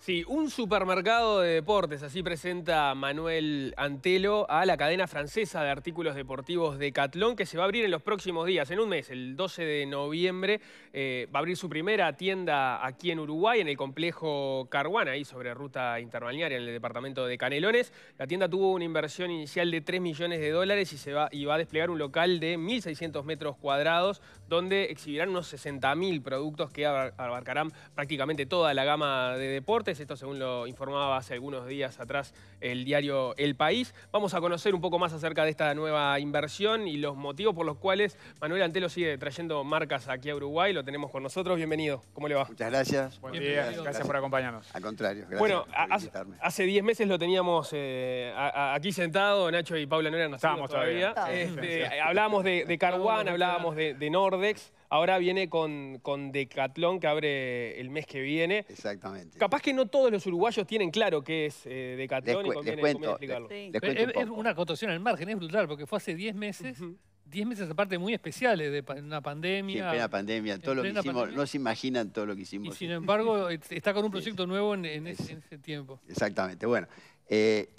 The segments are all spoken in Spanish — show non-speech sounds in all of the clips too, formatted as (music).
Sí, un supermercado de deportes, así presenta Manuel Antelo a la cadena francesa de artículos deportivos de Catlón, que se va a abrir en los próximos días, en un mes, el 12 de noviembre, eh, va a abrir su primera tienda aquí en Uruguay, en el complejo Caruana... ahí sobre ruta interbalnearia, en el departamento de Canelones. La tienda tuvo una inversión inicial de 3 millones de dólares y, se va, y va a desplegar un local de 1.600 metros cuadrados, donde exhibirán unos 60.000 productos que abarcarán prácticamente toda la gama de deportes, esto según lo informaba hace algunos días atrás el diario El País. Vamos a conocer un poco más acerca de esta nueva inversión y los motivos por los cuales Manuel Antelo sigue trayendo marcas aquí a Uruguay. Lo tenemos con nosotros. Bienvenido. ¿Cómo le va? Muchas gracias. Buenos días. Gracias, por acompañarnos. Al contrario, gracias bueno, por hace 10 meses lo teníamos eh, aquí sentado, Nacho y Paula no nos Estábamos todavía. Este, hablábamos de, de Carguán, hablábamos de, de Nordex. Ahora viene con, con Decathlon, que abre el mes que viene. Exactamente. Capaz que no todos los uruguayos tienen claro qué es Decathlon les y cuento, Es, una acotación al margen, es brutal, porque fue hace 10 meses... 10 meses aparte muy especiales de una pandemia. Sí, en pandemia, todo lo hicimos, no se imaginan todo lo que hicimos. Y sin embargo, (laughs) eh, está con un proyecto nuevo en, ese, tiempo. Exactamente, bueno. Eh,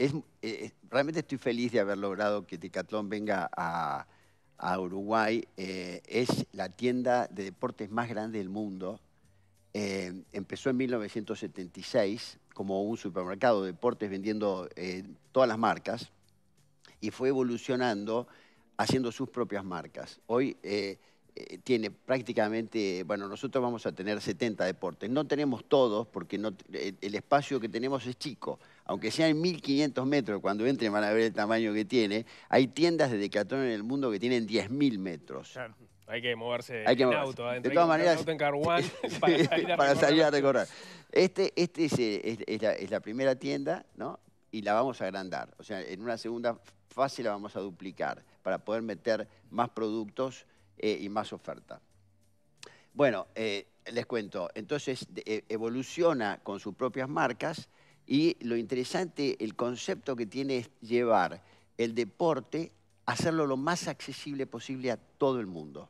eh, realmente estoy feliz de haber logrado que Decathlon venga a, a Uruguay. Eh, es la tienda de deportes más grande del mundo. Eh, empezó en 1976 como un supermercado de deportes vendiendo eh, todas las marcas y fue evolucionando haciendo sus propias marcas. Hoy tiene prácticamente, bueno, nosotros vamos a tener 70 deportes. No tenemos todos porque el espacio que tenemos es chico aunque sean 1.500 metros, cuando entren van a ver el tamaño que tiene, hay tiendas de Decathlon en el mundo que tienen 10.000 metros. Claro. Hay que moverse en auto. De todas maneras, en Car (laughs) (laughs) para salir a, para recorrer. Salir a recorrer. Este, este eh, es, la, primera tienda, ¿no? Y la vamos a agrandar. O sea, en una segunda fase la vamos a duplicar para poder meter más productos eh, y más oferta. Bueno, eh, les cuento. Entonces, evoluciona con sus propias marcas, y lo interesante, el concepto que tiene es llevar el deporte, hacerlo lo más accesible posible a todo el mundo.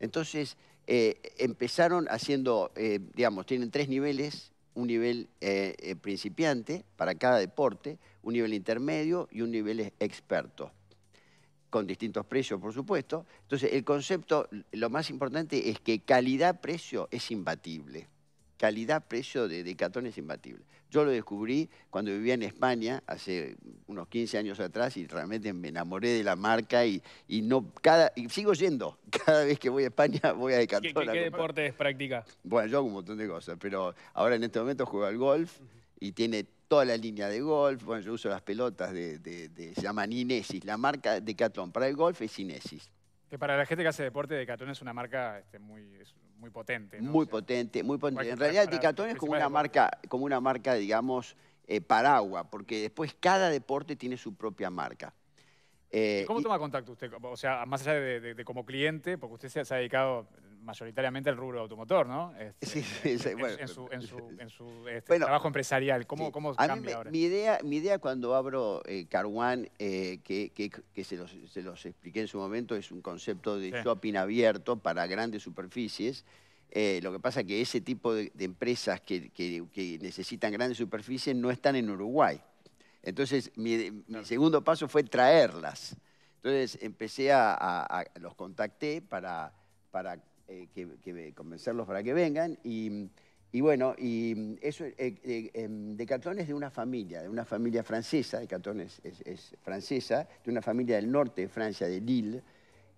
Entonces, eh, empezaron haciendo, eh, digamos, tienen tres niveles, un nivel eh, principiante para cada deporte, un nivel intermedio y un nivel experto, con distintos precios, por supuesto. Entonces, el concepto, lo más importante es que calidad-precio es imbatible calidad-precio de Decathlon es imbatible. Yo lo descubrí cuando vivía en España, hace unos 15 años atrás, y realmente me enamoré de la marca y, y no cada y sigo yendo. (laughs) Cada vez que voy a España (laughs) voy a Decathlon. ¿Qué, deportes practica? Bueno, yo hago un montón de cosas, pero ahora en este momento juego al golf y tiene toda la línea de golf. Bueno, yo uso las pelotas de, de, de se llaman Inesis. La marca Decathlon para el golf es Inesis. Que para la gente que hace deporte, Decatón es una marca este, muy, muy potente. Muy potente, muy potente. En realidad, Decatón es como una marca, como una marca, digamos, eh, paraguas, porque después cada deporte tiene su propia marca. Eh, ¿Cómo toma contacto usted? O sea, más allá de como cliente, porque usted se ha dedicado mayoritariamente el rubro automotor, ¿no? Este, en, su, este, trabajo empresarial, ¿cómo, cambia ahora? Mi idea, mi idea cuando abro eh, Carwan, eh, que, se, los, expliqué en su momento, es un concepto de shopping abierto para grandes superficies. Eh, lo que pasa es que ese tipo de, empresas que, necesitan grandes superficies no están en Uruguay. Entonces, mi, segundo paso fue traerlas. Entonces, empecé a, los contacté para, para eh, que, convencerlos para que vengan. Y, bueno, y mm, eso, eh, eh, em, Decathlon es de una familia, de una familia francesa, de es, es, francesa, de una familia del norte de Francia, de Lille,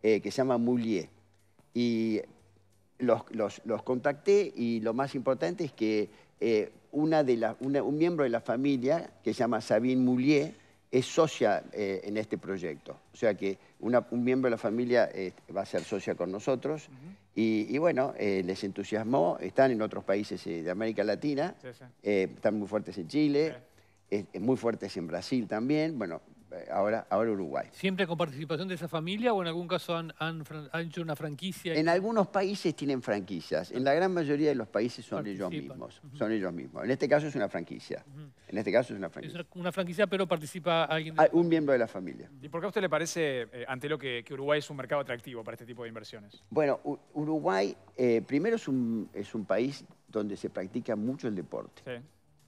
que se llama Moulier. Y los, los, los, contacté y lo más importante es que una de la, un miembro de la familia, que se llama Sabine Moulier, es socia en este proyecto. O sea que un miembro de la familia va a ser socia con nosotros. Y, bueno, eh, les entusiasmó, están en otros países eh, de América Latina, eh, están muy fuertes en Chile, muy fuertes en Brasil también, bueno, eh, ahora, Uruguay. ¿Siempre con participación de esa familia o en algún caso han, hecho una franquicia? En algunos países tienen franquicias, en la gran mayoría de los países son ellos mismos. Son ellos mismos. En este caso es una franquicia. En este caso es una franquicia. una, franquicia, pero participa alguien. Ah, un miembro de la familia. ¿Y por qué a usted le parece, eh, ante lo que, Uruguay es un mercado atractivo para este tipo de inversiones? Bueno, Uruguay eh, primero es un, es un país donde se practica mucho el deporte.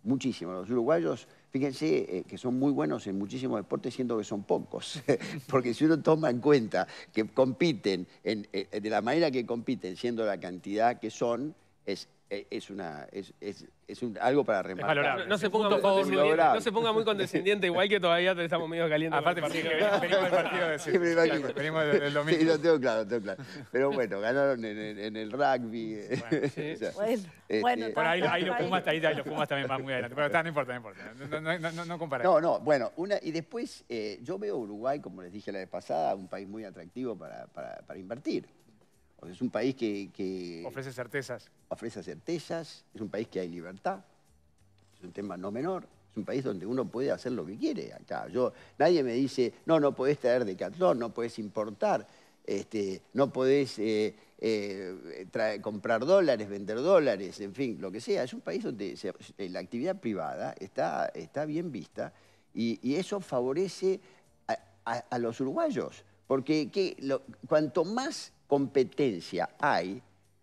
Muchísimo. Los uruguayos Fíjense eh, que son muy buenos en muchísimos deportes, siendo que son pocos. (laughs) Porque si uno toma en cuenta que compiten eh, de la manera que compiten, siendo la cantidad que son, es eh, es una es, es, es un, algo para remarcar. No, se ponga, no, se ponga muy condescendiente, igual que todavía estamos medio calientes. Aparte, venimos, del partido de (laughs) sí, Venimos del, domingo. Sí, lo tengo claro, claro. Pero bueno, ganaron en, el rugby. Bueno, bueno, eh, ahí, ahí, los Pumas, ahí, también van muy adelante. Pero no importa, no importa. No, no, no, no comparar. No, no, bueno. Una, y después, eh, yo veo Uruguay, como les dije la vez pasada, un país muy atractivo para, para, para invertir es un país que, Ofrece certezas. Ofrece certezas, es un país que hay libertad, es un tema no menor, es un país donde uno puede hacer lo que quiere. Acá yo, nadie me dice, no, no podés traer de no podés importar, este, no podés eh, eh, comprar dólares, vender dólares, en fin, lo que sea. Es un país donde eh, la actividad privada está, está bien vista y, eso favorece a, los uruguayos. Porque cuanto más competencia hay,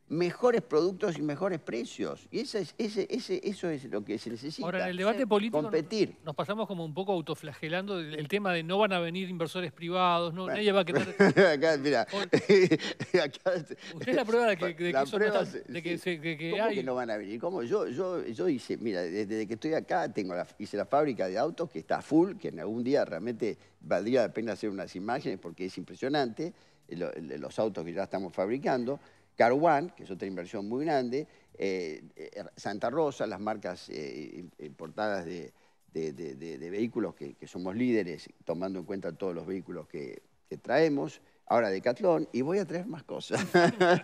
mejores productos y mejores precios. Y ese es, ese, eso es lo que se necesita. Ahora, en el debate político Competir. nos pasamos como un poco autoflagelando el, tema de no van a venir inversores privados, no, nadie va a querer... (laughs) acá, mira, (laughs) Usted es la prueba de que, de que, eso no que, ¿Cómo que no van a venir? ¿Cómo? Yo, yo, yo hice, mira, desde que estoy acá tengo la, hice la fábrica de autos que está full, que en algún día realmente valdría la pena hacer unas imágenes porque es impresionante. Eh, eh, los autos que ya estamos fabricando, Carwan, que es otra inversión muy grande, eh, Santa Rosa, las marcas importadas de, vehículos que, somos líderes, tomando en cuenta todos los vehículos que traemos, Ahora, Decathlon, y voy a traer más cosas. (laughs) (laughs)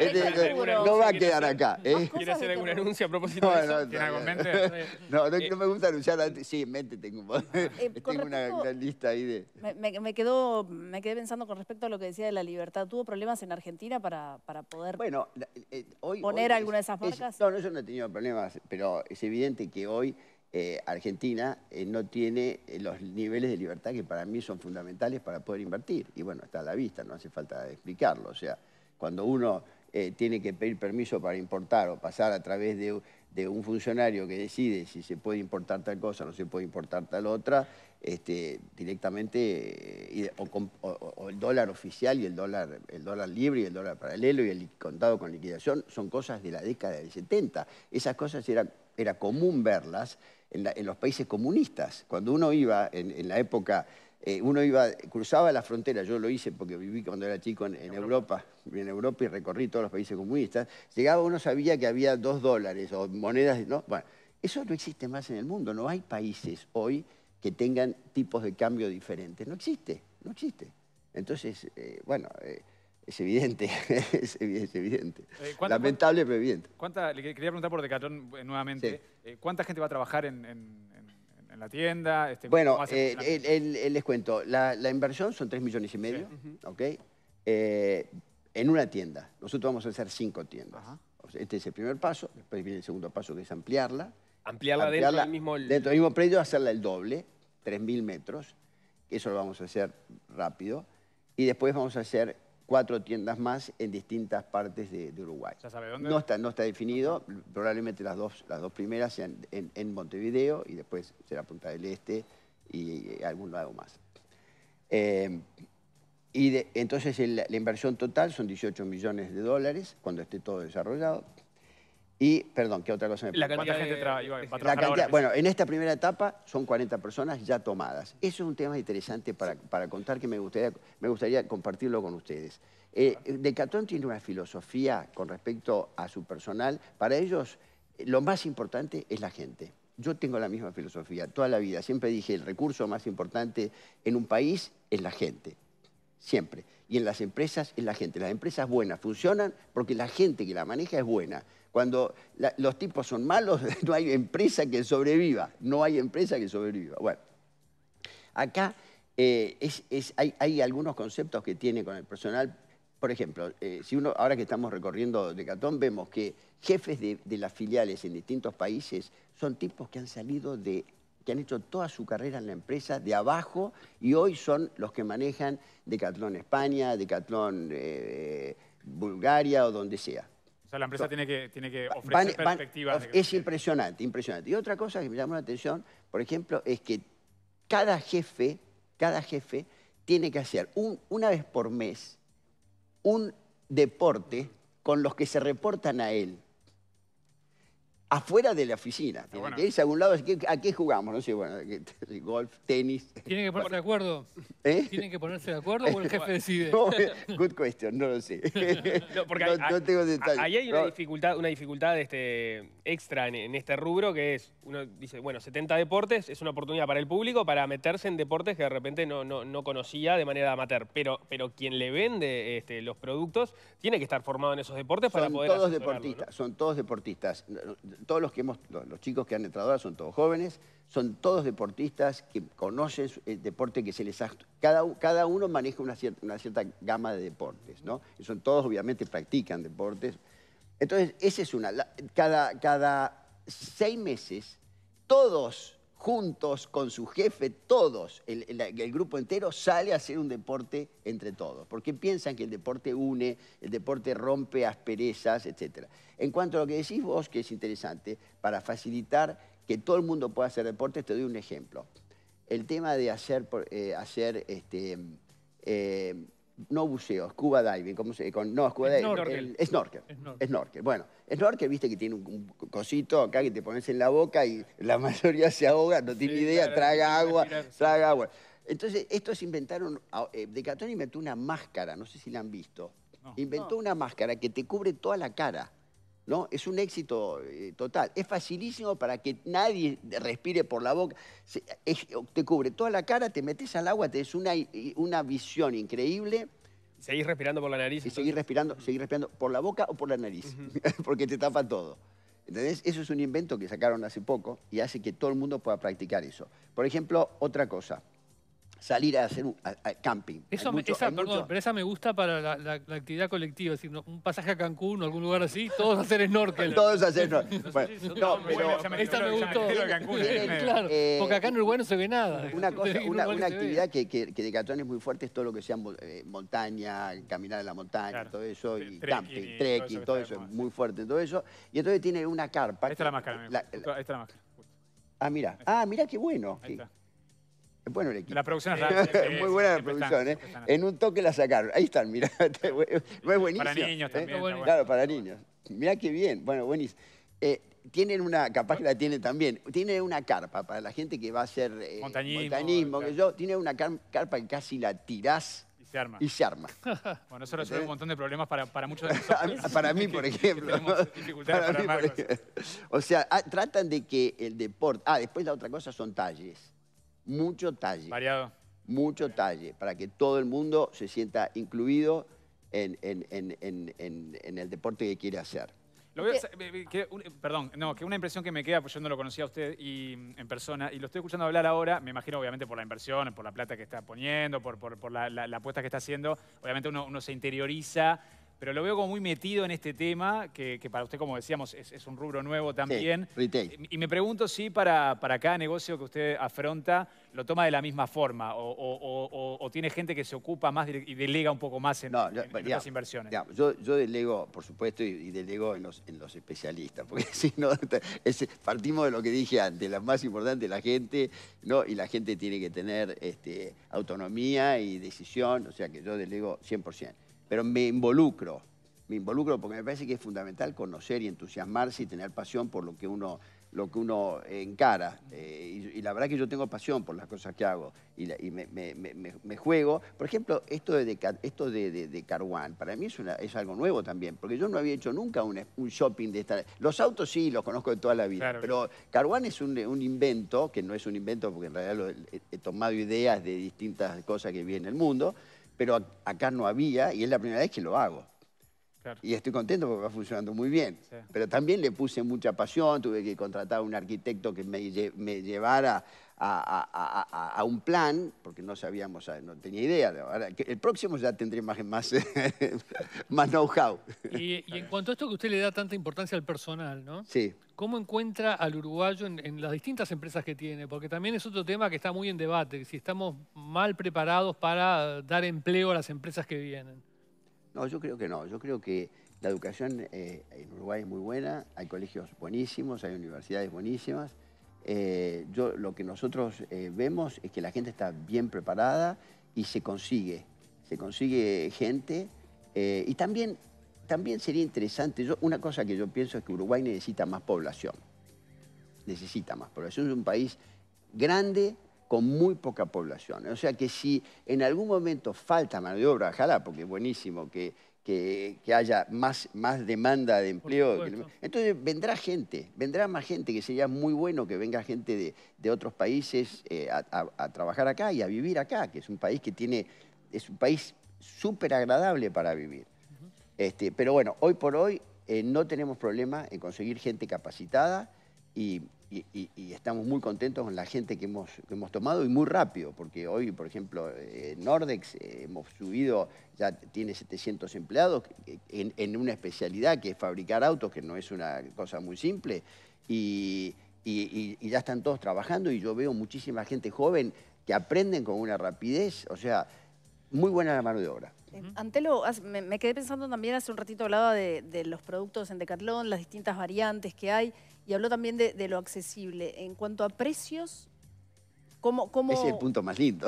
Este no va a quedar acá. ¿eh? ¿Quiere hacer algún anuncio a propósito de eso? No, (laughs) eh, No, no, me gusta anunciar eh, antes. Sí, en mente tengo, eh, tengo una gran lista ahí de... Me, me, quedé pensando con respecto a lo que decía de la libertad. ¿Tuvo problemas en Argentina para, para poder bueno, hoy, poner alguna de esas marcas? no, no, yo no he tenido problemas, pero es evidente que hoy eh, Argentina eh, no tiene eh, los niveles de libertad que para mí son fundamentales para poder invertir. Y bueno, está a la vista, no hace falta explicarlo. O sea, cuando uno tiene que pedir permiso para importar o pasar a través de, un funcionario que decide si se puede importar tal cosa, o no se puede importar tal otra, este, directamente, o, el dólar oficial y el dólar, el dólar libre y el dólar paralelo y el contado con liquidación, son cosas de la década del 70. Esas cosas era común verlas en, los países comunistas. Cuando uno iba en, la época, eh, uno iba, cruzaba la frontera, yo lo hice porque viví cuando era chico en, Europa. en Europa y recorrí todos los países comunistas, llegaba uno sabía que había dos dólares o monedas, ¿no? Bueno, eso no existe más en el mundo, no hay países hoy que tengan tipos de cambio diferentes, no existe, no existe. Entonces, eh, bueno, eh, es evidente, (laughs) es evidente. Eh, Lamentable, pero evidente. le quería preguntar por Decathlon eh, nuevamente. Eh, ¿Cuánta gente va a trabajar en, la tienda? Este, bueno, les cuento. La, inversión son 3 millones y medio, en una tienda. Nosotros vamos a hacer cinco tiendas. Este es el primer paso. Después viene el segundo paso, que es ampliarla. Ampliarla, dentro del mismo... Dentro del mismo predio, hacerla el doble, 3.000 metros. Eso lo vamos a hacer rápido. Y después vamos a hacer cuatro tiendas más en distintas partes de, Uruguay. No está, no está definido, probablemente las dos, las dos primeras sean en, Montevideo y después será Punta del Este y, eh, algún lado más. Em, y entonces la inversión total son 18 millones de dólares cuando esté todo desarrollado. Y, perdón, ¿qué otra cosa me La cantidad gente Bueno, en esta primera etapa son 40 personas ya tomadas. Eso es un tema interesante para, contar que me gustaría, me gustaría compartirlo con ustedes. Eh, Decatón tiene una filosofía con respecto a su personal. Para ellos, eh, lo más importante es la gente. Yo tengo la misma filosofía toda la vida. Siempre dije, el recurso más importante en un país es la gente. Siempre y en las empresas en la gente. Las empresas buenas funcionan porque la gente que la maneja es buena. Cuando los tipos son malos, (laughs) no hay empresa que sobreviva. No hay empresa que sobreviva. Bueno, acá eh, hay, algunos conceptos que tiene con el personal. Por ejemplo, eh, si uno, ahora que estamos recorriendo Decatón, vemos que jefes de las filiales en distintos países son tipos que han salido de han hecho toda su carrera en la empresa de abajo y hoy son los que manejan Decathlon España, Decathlon eh, Bulgaria o donde sea. O sea, la empresa tiene, que, ofrecer perspectivas. es impresionante, impresionante. Y otra cosa que me llamó la atención, por ejemplo, es que cada jefe, cada jefe tiene que hacer una vez por mes un deporte con los que se reportan a él afuera de la oficina. Ah, a algún lado. ¿A qué jugamos? No sé, bueno, (laughs) golf, tenis. Tienen que ponerse de acuerdo. ¿Eh? ¿Tienen que ponerse de acuerdo o el (laughs) jefe decide? good question, no lo sé. (laughs) No, porque tengo detalles. Ahí hay una dificultad, una dificultad este, extra en este rubro que es uno dice, bueno, 70 deportes es una oportunidad para el público para meterse en deportes que de repente no, no, conocía de manera amateur. Pero, pero quien le vende este, los productos tiene que estar formado en esos deportes para poder todos deportistas, Son todos deportistas. Todos los que hemos, los chicos que han entrado ahora son todos jóvenes, son todos deportistas que conocen el eh, deporte que se les ha... Cada, cada uno maneja una cierta, una cierta gama de deportes, ¿no? son todos, obviamente, practican deportes. Entonces, esa es una... cada, cada seis meses, todos juntos con su jefe, todos, el, grupo entero sale a hacer un deporte entre todos, porque piensan que el deporte une, el deporte rompe asperezas, etc. En cuanto a lo que decís vos, que es interesante, para facilitar que todo el mundo pueda hacer deporte, te doy un ejemplo. El tema de hacer, eh, hacer este, eh, no buceo, scuba diving, ¿cómo se con, No, scuba diving. Snorkel. snorkel. Snorkel. Bueno, snorkel, viste que tiene un, cosito acá que te pones en la boca y la (laughs) mayoría se ahoga, no tiene idea, traga agua, traga agua. Entonces, estos inventaron, eh, De inventó una máscara, no sé si la han visto. inventó una máscara que te cubre toda la cara. ¿no? Es un éxito eh, total. Es facilísimo para que nadie respire por la boca. te cubre toda la cara, te metes al agua, te es una, eh, una visión increíble. Seguís respirando por la nariz. Y seguís respirando, seguir respirando por la boca o por la nariz, (laughs) porque te tapa todo. ¿Entendés? Eso es un invento que sacaron hace poco y hace que todo el mundo pueda practicar eso. Por ejemplo, otra cosa salir a hacer un camping. Eso perdón, pero esa me gusta para la, actividad colectiva, es decir, un pasaje a Cancún o algún lugar así, todos hacer snorkel. (laughs) todos hacer snorkel. (laughs) bueno, no, pero, esta me gustó. (laughs) Eh. claro, porque acá en Uruguay no se ve nada. Una, cosa, una, actividad que, que, de Catrón es muy fuerte es todo lo que sea eh, montaña, caminar en la montaña, todo eso, y camping, trekking, todo eso, es muy fuerte, todo eso. Y entonces tiene una carpa. Esta es la máscara. Esta es la Ah, mira. Ah, mira qué bueno. Bueno, el equipo. La producción es (laughs) Muy buena la producción, ¿eh? En un toque la sacaron. Ahí están, mirá. No (laughs) es buenísimo. Para niños ¿Eh? también. ¿eh? Claro, para niños. Mirá qué bien. Bueno, buenísimo. Eh, tienen una, capaz que la tienen también, tienen una carpa para la gente que va a hacer eh, montañismo, montañismo que yo, tiene una carpa que casi la tirás y se arma. Y arma. (laughs) bueno, eso resuelve un montón de problemas para, para muchos de nosotros. para mí, por ejemplo. para mí, por ejemplo. O sea, ah, tratan de que el deporte... Ah, después la otra cosa son talles mucho talle. Variado. Mucho talle, para que todo el mundo se sienta incluido en, en, en, en el deporte que quiere hacer. Eh, perdón, no, que una impresión que me queda, pues yo no lo conocía a usted y, en persona, y lo estoy escuchando hablar ahora, me imagino obviamente por la inversión, por la plata que está poniendo, por, por, por la, apuesta que está haciendo, obviamente uno, uno se interioriza pero lo veo como muy metido en este tema, que, para usted, como decíamos, es, un rubro nuevo también. Y me pregunto si para, cada negocio que usted afronta lo toma de la misma forma o, tiene gente que se ocupa más y delega un poco más en, las inversiones. yo, delego, por supuesto, y, delego en los, especialistas, porque (laughs) si no, partimos de lo que dije antes, lo más importante es la gente, ¿no? y la gente tiene que tener este, autonomía y decisión, o sea que yo delego 100% pero me involucro. Me involucro porque me parece que es fundamental conocer y entusiasmarse y tener pasión por lo que uno, lo que uno encara. Eh, y, la verdad que yo tengo pasión por las cosas que hago y, me, juego. Por ejemplo, esto de, esto de, de, para mí es, es, algo nuevo también, porque yo no había hecho nunca un, shopping de esta... Los autos sí, los conozco de toda la vida, pero Carwan es un, invento, que no es un invento porque en realidad he, he tomado ideas de distintas cosas que vi en el mundo, pero acá no había y es la primera vez que lo hago. Y estoy contento porque va funcionando muy bien. Pero también le puse mucha pasión, tuve que contratar a un arquitecto que me, llevara a, un plan, porque no sabíamos, no tenía idea. el próximo ya tendré más, más, (laughs) más know-how. y en cuanto a esto que usted le da tanta importancia al personal, ¿no? Sí. ¿Cómo encuentra al uruguayo en, las distintas empresas que tiene? Porque también es otro tema que está muy en debate, si estamos mal preparados para dar empleo a las empresas que vienen. No, yo creo que no. Yo creo que la educación eh, en Uruguay es muy buena, hay colegios buenísimos, hay universidades buenísimas. Eh, yo, lo que nosotros eh, vemos es que la gente está bien preparada y se consigue. Se consigue gente y también también sería interesante, una cosa que yo pienso es que Uruguay necesita más población. Necesita más población, es un país grande con muy poca población. O sea que si en algún momento falta mano de obra, ojalá, porque es buenísimo que, que, haya más, más demanda de empleo. Entonces vendrá gente, vendrá más gente, que sería muy bueno que venga gente de, otros países eh, a, trabajar acá y a vivir acá, que es un país que tiene, es un país súper agradable para vivir. Este, pero bueno, hoy por hoy eh, no tenemos problema en conseguir gente capacitada y, estamos muy contentos con la gente que hemos, tomado y muy rápido, porque hoy, por ejemplo, eh, Nordex eh, hemos subido, ya tiene 700 empleados en, en, una especialidad que es fabricar autos, que no es una cosa muy simple, y, ya están todos trabajando y yo veo muchísima gente joven que aprenden con una rapidez, o sea, muy buena la mano de obra. Eh, Antelo, me, quedé pensando también, hace un ratito hablaba de, los productos en Decathlon, las distintas variantes que hay, y habló también de, lo accesible. En cuanto a precios, ¿Cómo, Es el punto más lindo.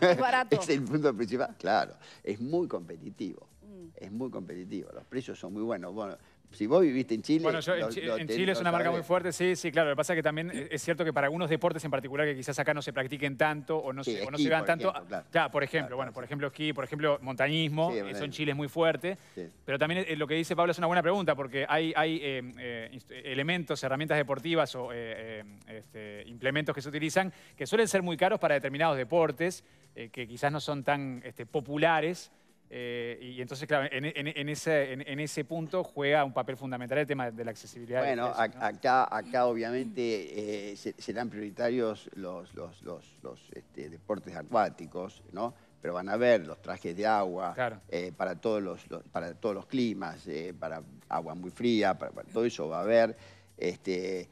Es barato. (laughs) es el punto principal, claro. Es muy competitivo. Mm. Es muy competitivo. Los precios son muy buenos. Bueno, si vos viviste en Chile... Bueno, en, Chile, es una marca muy fuerte, sí, sí, claro. Lo que pasa es que también es cierto que para algunos deportes en particular que quizás acá no se practiquen tanto o no, se, o vean tanto... Ejemplo, claro. por ejemplo, bueno, por ejemplo esquí, por ejemplo montañismo, eso en Chile es muy fuerte. Pero también eh, lo que dice Pablo es una buena pregunta porque hay, eh, eh, elementos, herramientas deportivas o este, implementos que se utilizan que suelen ser muy caros para determinados deportes que quizás no son tan este, populares eh, y entonces, claro, en, ese, en, ese, punto juega un papel fundamental el tema de, la accesibilidad. Bueno, acá, acá obviamente eh, serán prioritarios los, los, los, este, deportes acuáticos, ¿no? pero van a haber los trajes de agua eh, para, todos los, para todos los climas, para agua muy fría, para, todo eso va a haber este,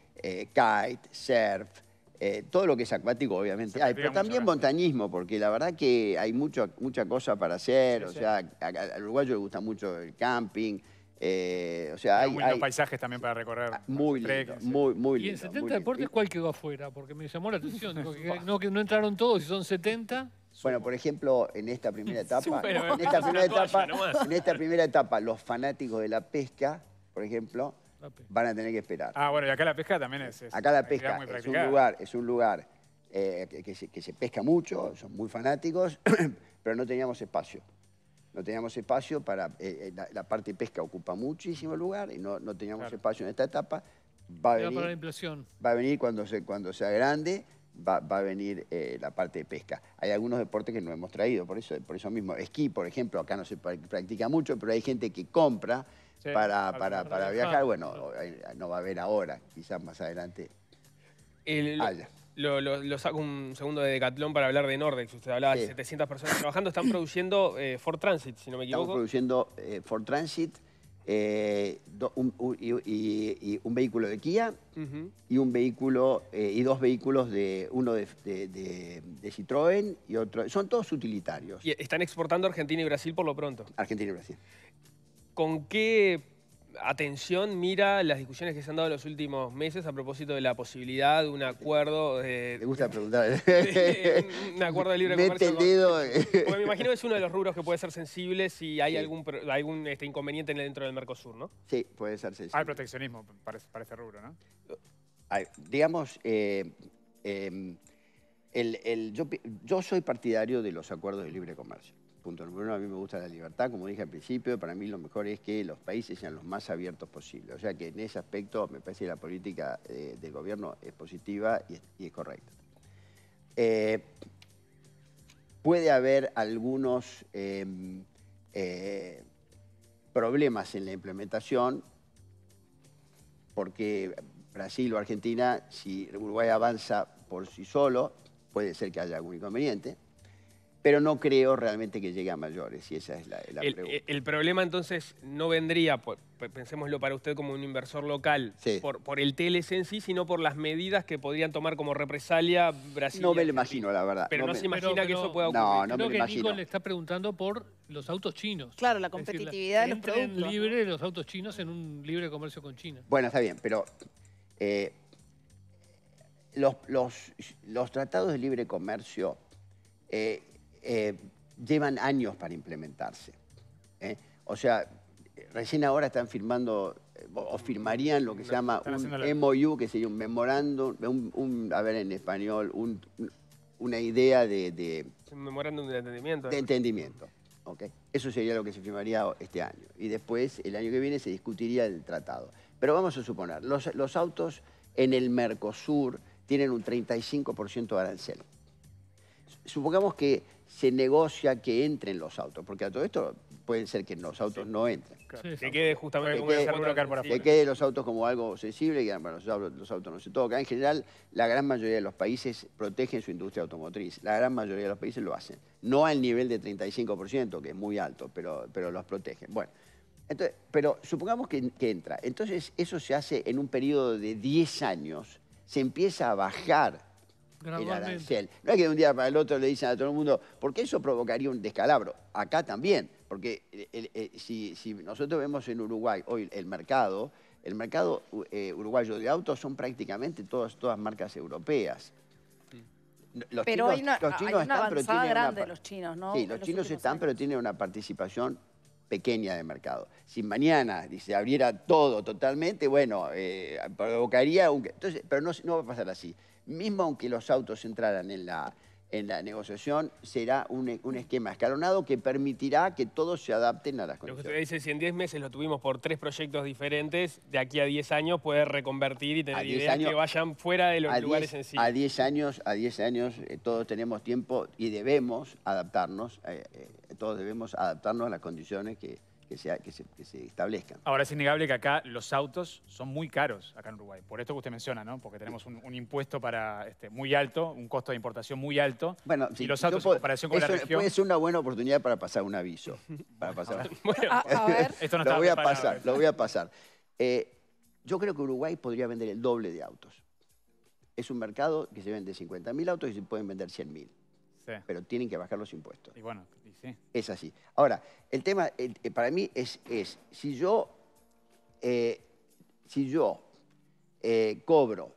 kite, surf, eh, todo lo que es acuático, obviamente. pero también montañismo, porque la verdad que hay mucho, mucha cosa para hacer. o sea, al uruguayo le gusta mucho el camping. Eh, o sea, hay, hay, paisajes también para recorrer. Ah, muy lindo, muy, muy lindo. ¿Y en 70 deportes cuál quedó afuera? Porque me llamó la atención. (laughs) no, entraron todos, si son 70. Bueno, por ejemplo, en esta primera (laughs) etapa, en, esta primera etapa en esta primera etapa, los fanáticos de la pesca, por ejemplo, van a tener que esperar. Ah, bueno, y acá la pesca también es... acá la pesca es un lugar, es un lugar eh, que, se, pesca mucho, son muy fanáticos, (clears throat) pero no teníamos espacio. No teníamos espacio para... Eh, eh, la, parte de pesca ocupa muchísimo lugar y no, no teníamos espacio en esta etapa. Va a venir, la Va a venir cuando, se, cuando sea grande, va, a venir la parte de pesca. Hay algunos deportes que no hemos traído, por eso, por eso mismo. Esquí, por ejemplo, acá no se practica mucho, pero hay gente que compra para, para, viajar. Bueno, no va a haber ahora, quizás más adelante Lo, saco un segundo de Decathlon para hablar de Nordex. Usted hablaba de 700 personas trabajando. Están produciendo eh, Ford Transit, si no me equivoco. Estamos produciendo for eh, Ford Transit eh, y, un vehículo de Kia y un vehículo y dos vehículos de uno de, de, Citroën y otro. Son todos utilitarios. Y están exportando Argentina y Brasil por lo pronto. Argentina y Brasil con qué atención mira las discusiones que se han dado en los últimos meses a propósito de la posibilidad de un acuerdo... De, eh, gusta preguntar. (laughs) un acuerdo de libre comercio. me imagino que es uno de los rubros que puede ser sensible si hay algún, algún este, inconveniente dentro del Mercosur, ¿no? Sí, puede ser sensible. Ah, hay proteccionismo para, rubro, ¿no? digamos, eh, em, yo soy partidario de los acuerdos de libre comercio punto número uno, a mí me gusta la libertad, como dije al principio, para mí lo mejor es que los países sean los más abiertos posibles. O sea que en ese aspecto me parece que la política eh, del gobierno es positiva y es, correcta. Eh, puede haber algunos em, eh, problemas en la implementación porque Brasil o Argentina, si Uruguay avanza por sí solo, puede ser que haya algún inconveniente pero no creo realmente que llegue a mayores, y esa es la, el, pregunta. El problema entonces no vendría, por, pensémoslo para usted como un inversor local, por, el TLC en sí, sino por las medidas que podrían tomar como represalia Brasil. No me lo imagino, la verdad. Pero no, se imagina que eso pueda ocurrir. No, no me lo que le está preguntando por los autos chinos. Claro, la competitividad de los libre los autos chinos en un libre comercio con China. Bueno, está bien, pero... Eh, los, los, tratados de libre comercio eh, eh, llevan años para implementarse. ¿eh? O sea, recién ahora están firmando eh, o firmarían lo que se llama un MOU, que sería un memorando, a ver en español, una idea de, de... Un memorándum de entendimiento. De entendimiento, ok. Eso sería lo que se firmaría este año. Y después, el año que viene, se discutiría el tratado. Pero vamos a suponer, los, los autos en el Mercosur tienen un 35% de arancel supongamos que se negocia que entren los autos, porque a todo esto puede ser que los autos no entren. que quede los autos como algo sensible, que los, autos, no se tocan. En general, la gran mayoría de los países protegen su industria automotriz. La gran mayoría de los países lo hacen. No al nivel de 35%, que es muy alto, pero, pero los protegen. Bueno, entonces, pero supongamos que, que entra. Entonces, eso se hace en un periodo de 10 años. Se empieza a bajar no es que de un día para el otro le dicen a todo el mundo, porque eso provocaría un descalabro. Acá también, porque eh, eh, eh, si, nosotros vemos en Uruguay hoy el mercado, el mercado uruguayo de autos son prácticamente todas, todas marcas europeas. Los chinos, los chinos están, pero tienen una, los chinos, Sí, los, chinos están, pero tienen una participación pequeña de mercado. Si mañana se abriera todo totalmente, bueno, provocaría un... Entonces, pero no, no va a pasar así mismo aunque los autos entraran en la, en la negociación, será un, esquema escalonado que permitirá que todos se adapten a las condiciones. Lo que usted dice, si en 10 meses lo tuvimos por tres proyectos diferentes, de aquí a 10 años puede reconvertir y tener ideas que vayan fuera de los lugares en sí. A 10 años, a 10 años eh, todos tenemos tiempo y debemos adaptarnos, eh, eh, todos debemos adaptarnos a las condiciones que que se, que, se, establezcan. Ahora es innegable que acá los autos son muy caros acá en Uruguay, por esto que usted menciona, ¿no? Porque tenemos un, impuesto para este, muy alto, un costo de importación muy alto. Bueno, y los autos comparación con la región... Puede ser una buena oportunidad para pasar un aviso. Ah, bueno, a, (laughs) ver. esto no lo, voy a pasar, ¿eh? lo voy a pasar. Eh, yo creo que Uruguay podría vender el doble de autos. Es un mercado que se vende 50.000 autos y se pueden vender 100.000 pero tienen que bajar los impuestos. Y bueno, sí. Es así. Ahora, el tema eh, para mí es, es si yo, eh, si yo eh, cobro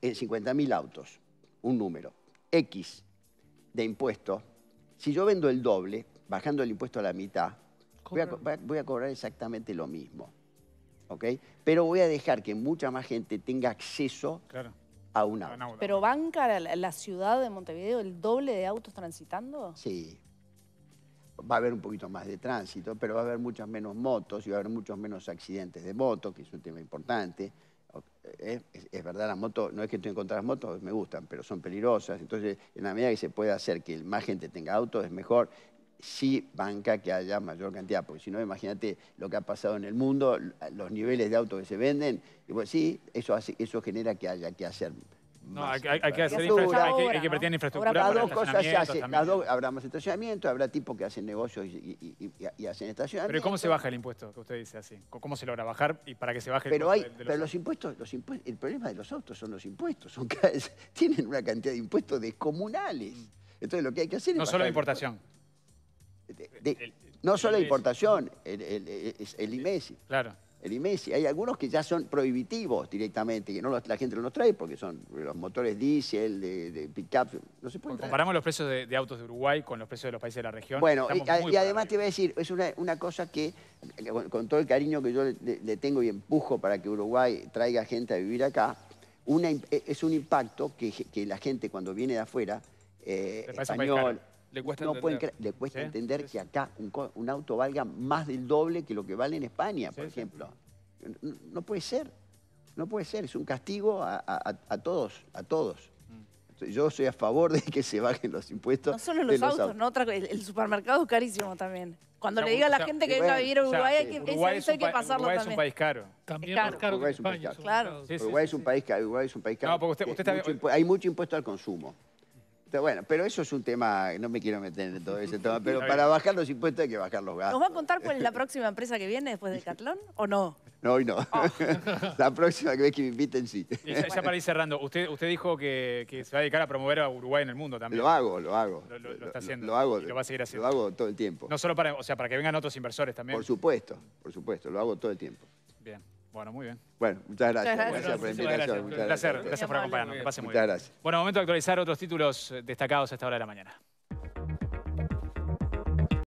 en 50.000 autos un número X de impuestos, si yo vendo el doble, bajando el impuesto a la mitad, voy a, cobrar exactamente lo mismo. ¿Okay? Pero voy a dejar que mucha más gente tenga acceso claro a un auto. ¿Pero banca la, la ciudad de Montevideo el doble de autos transitando? Sí, va a haber un poquito más de tránsito, pero va a haber muchas menos motos y va a haber muchos menos accidentes de moto, que es un tema importante. Eh, es, verdad, las motos, no es que estoy en contra de las motos, me gustan, pero son peligrosas. Entonces, en la medida que se pueda hacer que más gente tenga autos, es mejor sí banca que haya mayor cantidad, porque si no, imagínate lo que ha pasado en el mundo, los niveles de autos que se venden, y pues sí, eso, eso genera que haya que hacer. No, hay, que hacer infraestructura, hay, que, infraestructura. las dos cosas se hacen, habrá más estacionamiento, habrá tipos que hacen negocios y, hacen estacionamiento. Pero ¿cómo se baja el impuesto que usted dice así? ¿Cómo se logra bajar y para que se baje pero el impuesto? pero los impuestos, los impuestos, el problema de los autos son los impuestos, (laughs) tienen una cantidad de impuestos descomunales. Mm. Entonces lo que hay que hacer es... No solo la importación no solo importación, el, el, IMESI. Claro. El IMESI. Hay algunos que ya son prohibitivos directamente, que no la gente no los trae porque son los motores diésel, de, de pick no Comparamos los precios de, autos de Uruguay con los precios de los países de la región. Bueno, y, además te voy a decir, es una, cosa que, eh, con, todo el cariño que yo le, tengo y empujo para que Uruguay traiga gente a vivir acá, una, e, es un impacto que, la gente cuando viene de afuera, eh, español, le cuesta no entender, le cuesta entender que acá un, auto valga más del doble que lo que vale en España, por ejemplo. No, puede ser, no puede ser, es un castigo a, a, todos, a todos. Mm. Yo soy a favor de que se bajen los impuestos. No solo los, autos, ¿no? el, supermercado es carísimo también. Cuando le diga a la gente que venga a vivir a Uruguay, o que, es hay que pasarlo Uruguay es un país caro. También es caro. Uruguay que España. Claro. Uruguay, es un país caro. Uruguay es un país caro. hay mucho impuesto al consumo. Bueno, pero eso es un tema, no me quiero meter en todo ese tema, (laughs) pero para bajar los impuestos hay que bajar los gastos. ¿Nos va a contar cuál es la próxima empresa que viene después del Catlón o no? No, hoy no. Oh. (laughs) la próxima que ve que me inviten, sí. ya, para ir cerrando, usted, usted dijo que, se va a dedicar a promover a Uruguay en el mundo también. Lo hago, lo hago. Lo, está haciendo. Lo, hago. lo va a seguir haciendo. Lo hago todo el tiempo. No solo para, o sea, para que vengan otros inversores también. Por supuesto, por supuesto, lo hago todo el tiempo. Bien. Bueno, muy bien. Bueno, muchas gracias. gracias, por la invitación. gracias. gracias por acompañarnos. Que pase muy bien. Muchas gracias. Bueno, momento de actualizar otros títulos destacados a esta hora de la mañana.